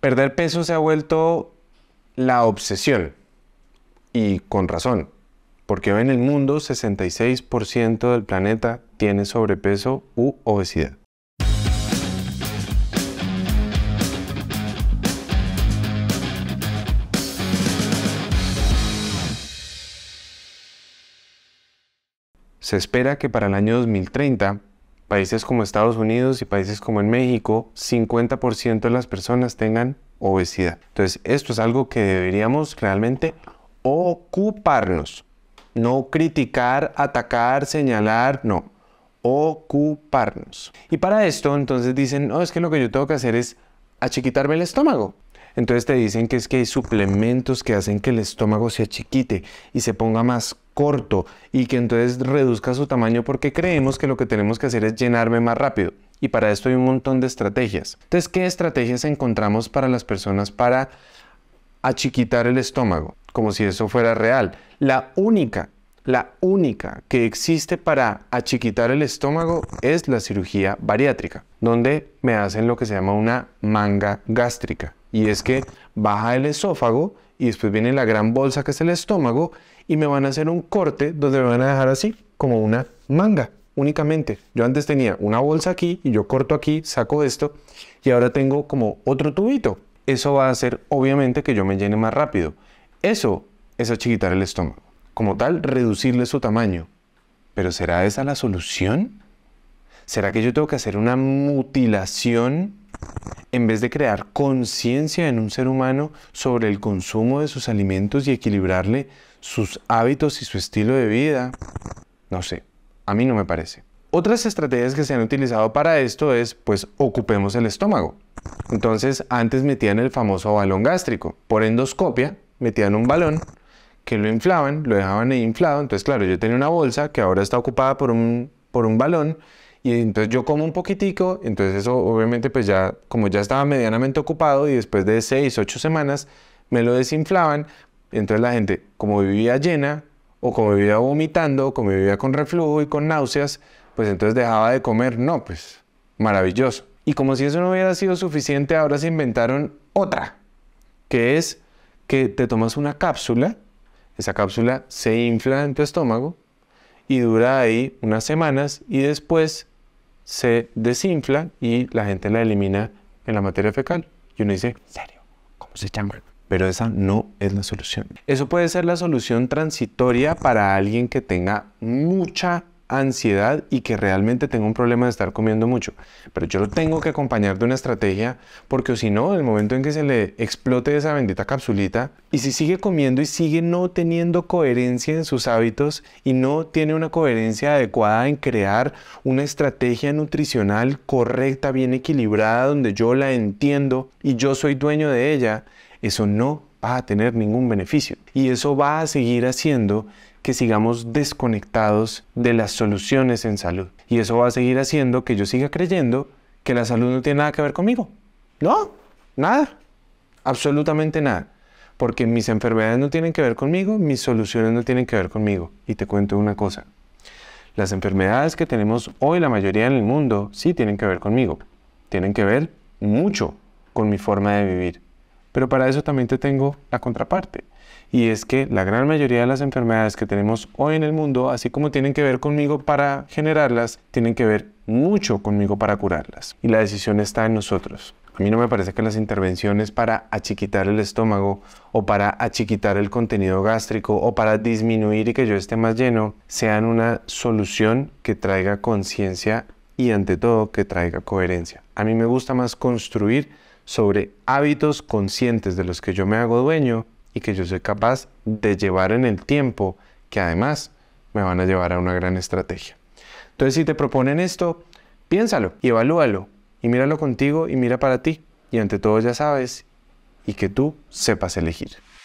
Perder peso se ha vuelto la obsesión. Y con razón, porque hoy en el mundo 66% del planeta tiene sobrepeso u obesidad. Se espera que para el año 2030 países como Estados Unidos y países como en México, 50% de las personas tengan obesidad. Entonces, esto es algo que deberíamos realmente ocuparnos. No criticar, atacar, señalar, no. Ocuparnos. Y para esto, entonces dicen, no, es que lo que yo tengo que hacer es achiquitarme el estómago. Entonces te dicen que es que hay suplementos que hacen que el estómago se achiquite y se ponga más corto y que entonces reduzca su tamaño porque creemos que lo que tenemos que hacer es llenarme más rápido. Y para esto hay un montón de estrategias. Entonces, ¿qué estrategias encontramos para las personas para achiquitar el estómago? Como si eso fuera real. La única, la única que existe para achiquitar el estómago es la cirugía bariátrica, donde me hacen lo que se llama una manga gástrica. Y es que baja el esófago y después viene la gran bolsa que es el estómago y me van a hacer un corte donde me van a dejar así, como una manga únicamente. Yo antes tenía una bolsa aquí y yo corto aquí, saco esto y ahora tengo como otro tubito. Eso va a hacer obviamente que yo me llene más rápido. Eso es achiquitar el estómago. Como tal, reducirle su tamaño. ¿Pero será esa la solución? ¿Será que yo tengo que hacer una mutilación en vez de crear conciencia en un ser humano sobre el consumo de sus alimentos y equilibrarle sus hábitos y su estilo de vida? No sé, a mí no me parece. Otras estrategias que se han utilizado para esto es, pues, ocupemos el estómago. Entonces, antes metían el famoso balón gástrico. Por endoscopia, metían un balón que lo inflaban, lo dejaban ahí inflado. Entonces, claro, yo tenía una bolsa que ahora está ocupada por un, por un balón y entonces yo como un poquitico, entonces eso obviamente pues ya, como ya estaba medianamente ocupado y después de 6, 8 semanas me lo desinflaban, entonces la gente como vivía llena o como vivía vomitando, o como vivía con reflujo y con náuseas, pues entonces dejaba de comer, no, pues maravilloso. Y como si eso no hubiera sido suficiente, ahora se inventaron otra, que es que te tomas una cápsula, esa cápsula se infla en tu estómago y dura ahí unas semanas y después se desinfla y la gente la elimina en la materia fecal. Y uno dice, serio? ¿Cómo se llama? Pero esa no es la solución. Eso puede ser la solución transitoria para alguien que tenga mucha ansiedad y que realmente tengo un problema de estar comiendo mucho. Pero yo lo tengo que acompañar de una estrategia porque si no, en el momento en que se le explote esa bendita capsulita y si sigue comiendo y sigue no teniendo coherencia en sus hábitos y no tiene una coherencia adecuada en crear una estrategia nutricional correcta, bien equilibrada, donde yo la entiendo y yo soy dueño de ella, eso no va a tener ningún beneficio. Y eso va a seguir haciendo que sigamos desconectados de las soluciones en salud. Y eso va a seguir haciendo que yo siga creyendo que la salud no tiene nada que ver conmigo. No, nada. Absolutamente nada. Porque mis enfermedades no tienen que ver conmigo, mis soluciones no tienen que ver conmigo. Y te cuento una cosa. Las enfermedades que tenemos hoy la mayoría en el mundo sí tienen que ver conmigo. Tienen que ver mucho con mi forma de vivir. Pero para eso también te tengo la contraparte y es que la gran mayoría de las enfermedades que tenemos hoy en el mundo, así como tienen que ver conmigo para generarlas, tienen que ver mucho conmigo para curarlas. Y la decisión está en nosotros. A mí no me parece que las intervenciones para achiquitar el estómago o para achiquitar el contenido gástrico o para disminuir y que yo esté más lleno sean una solución que traiga conciencia y ante todo que traiga coherencia. A mí me gusta más construir sobre hábitos conscientes de los que yo me hago dueño y que yo soy capaz de llevar en el tiempo que además me van a llevar a una gran estrategia. Entonces, si te proponen esto, piénsalo y evalúalo y míralo contigo y mira para ti. Y ante todo ya sabes y que tú sepas elegir.